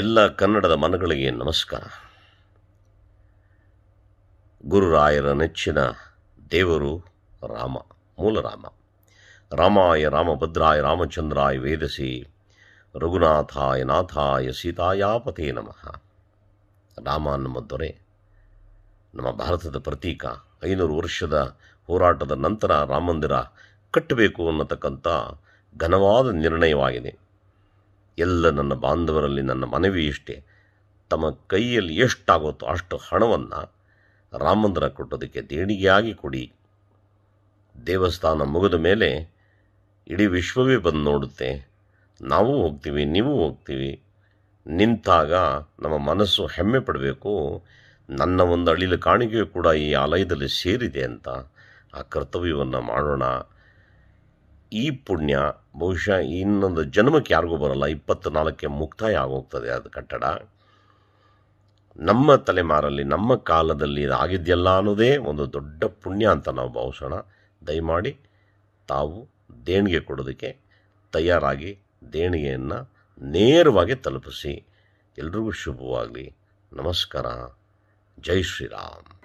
ಎಲ್ಲ ಕನ್ನಡದ ಮನಗಳಿಗೆ ನಮಸ್ಕಾರ ಗುರುರಾಯರ ನೆಚ್ಚಿನ ದೇವರು ರಾಮ ಮೂಲರಾಮ ರಾಮಾಯ ರಾಮಭದ್ರಾಯ ರಾಮಚಂದ್ರಾಯ ವೇದಸಿ ರಘುನಾಥಾಯ ನಾಥಾಯ ಸೀತಾಯಾಪತೇ ನಮಃ ರಾಮ ನಮ್ಮ ದೊರೆ ನಮ್ಮ ಭಾರತದ ಪ್ರತೀಕ ಐನೂರು ವರ್ಷದ ಹೋರಾಟದ ನಂತರ ರಾಮಂದಿರ ಕಟ್ಟಬೇಕು ಅನ್ನತಕ್ಕಂಥ ಘನವಾದ ನಿರ್ಣಯವಾಗಿದೆ ಎಲ್ಲ ನನ್ನ ಬಾಂಧವರಲ್ಲಿ ನನ್ನ ಮನವಿ ಇಷ್ಟೇ ತಮ್ಮ ಕೈಯಲ್ಲಿ ಎಷ್ಟಾಗುತ್ತೋ ಅಷ್ಟು ಹಣವನ್ನು ರಾಮಂದ್ರ ಕೊಟ್ಟೋದಕ್ಕೆ ದೇಣಿಗೆಯಾಗಿ ಕೊಡಿ ದೇವಸ್ಥಾನ ಮುಗಿದ ಮೇಲೆ ಇಡೀ ವಿಶ್ವವೇ ಬಂದು ನೋಡುತ್ತೆ ನಾವು ಹೋಗ್ತೀವಿ ನೀವು ಹೋಗ್ತೀವಿ ನಿಂತಾಗ ನಮ್ಮ ಮನಸ್ಸು ಹೆಮ್ಮೆ ಪಡಬೇಕು ನನ್ನ ಒಂದು ಅಳಿಲು ಕಾಣಿಕೆಯು ಕೂಡ ಈ ಆಲಯದಲ್ಲಿ ಸೇರಿದೆ ಅಂತ ಆ ಕರ್ತವ್ಯವನ್ನು ಮಾಡೋಣ ಈ ಪುಣ್ಯ ಬಹುಶಃ ಇನ್ನೊಂದು ಜನ್ಮಕ್ಕೆ ಯಾರಿಗೂ ಬರೋಲ್ಲ ಇಪ್ಪತ್ತ್ನಾಲ್ಕಕ್ಕೆ ಮುಕ್ತಾಯ ಆಗೋಗ್ತದೆ ಅದು ಕಟ್ಟಡ ನಮ್ಮ ತಲೆಮಾರಲ್ಲಿ ನಮ್ಮ ಕಾಲದಲ್ಲಿ ಆಗಿದೆಯಲ್ಲ ಅನ್ನೋದೇ ಒಂದು ದೊಡ್ಡ ಪುಣ್ಯ ಅಂತ ನಾವು ಭಾವಿಸೋಣ ದಯಮಾಡಿ ತಾವು ದೇಣಿಗೆ ಕೊಡೋದಕ್ಕೆ ತಯಾರಾಗಿ ದೇಣಿಗೆಯನ್ನು ನೇರವಾಗಿ ತಲುಪಿಸಿ ಎಲ್ರಿಗೂ ಶುಭವಾಗಲಿ ನಮಸ್ಕಾರ ಜೈ ಶ್ರೀರಾಮ್